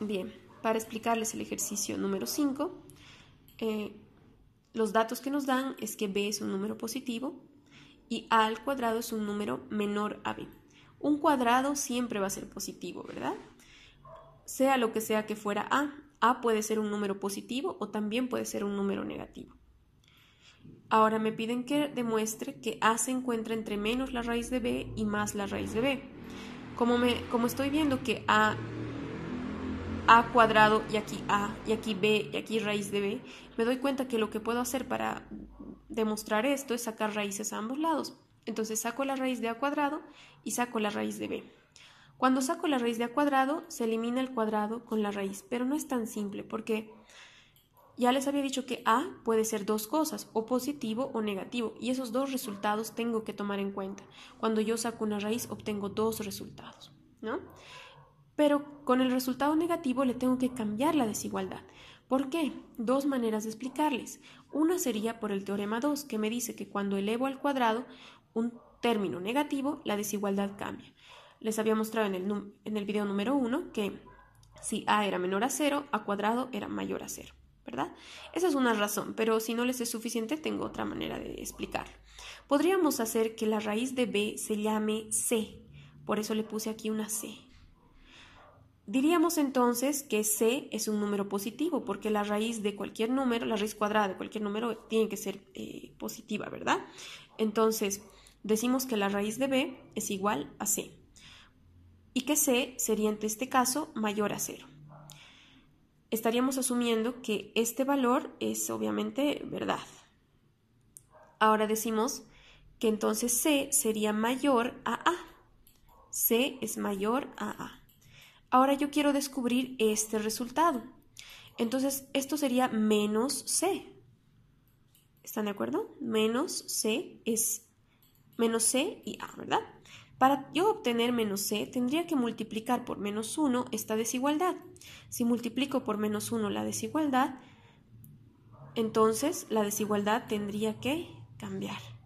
Bien, para explicarles el ejercicio número 5, eh, los datos que nos dan es que b es un número positivo y a al cuadrado es un número menor a b. Un cuadrado siempre va a ser positivo, ¿verdad? Sea lo que sea que fuera a, a puede ser un número positivo o también puede ser un número negativo. Ahora me piden que demuestre que a se encuentra entre menos la raíz de b y más la raíz de b. Como, como estoy viendo que a a cuadrado y aquí a y aquí b y aquí raíz de b, me doy cuenta que lo que puedo hacer para demostrar esto es sacar raíces a ambos lados. Entonces saco la raíz de a cuadrado y saco la raíz de b. Cuando saco la raíz de a cuadrado, se elimina el cuadrado con la raíz, pero no es tan simple porque ya les había dicho que a puede ser dos cosas, o positivo o negativo, y esos dos resultados tengo que tomar en cuenta. Cuando yo saco una raíz, obtengo dos resultados, ¿no? pero con el resultado negativo le tengo que cambiar la desigualdad. ¿Por qué? Dos maneras de explicarles. Una sería por el teorema 2, que me dice que cuando elevo al cuadrado un término negativo, la desigualdad cambia. Les había mostrado en el, video número 1 que si a era menor a 0, a cuadrado era mayor a 0, ¿verdad? Esa es una razón, pero si no les es suficiente, tengo otra manera de explicarlo. Podríamos hacer que la raíz de b se llame c, por eso le puse aquí una c, Diríamos entonces que C es un número positivo, porque la raíz de cualquier número, la raíz cuadrada de cualquier número tiene que ser eh, positiva, ¿verdad? Entonces, decimos que la raíz de B es igual a C, y que C sería en este caso mayor a cero. Estaríamos asumiendo que este valor es obviamente verdad. Ahora decimos que entonces C sería mayor a A. C es mayor a A. Ahora yo quiero descubrir este resultado. Entonces, esto sería menos C. ¿Están de acuerdo? Menos C es menos C y A, ¿verdad? Para yo obtener menos C, tendría que multiplicar por menos 1 esta desigualdad. Si multiplico por menos 1 la desigualdad, entonces la desigualdad tendría que cambiar.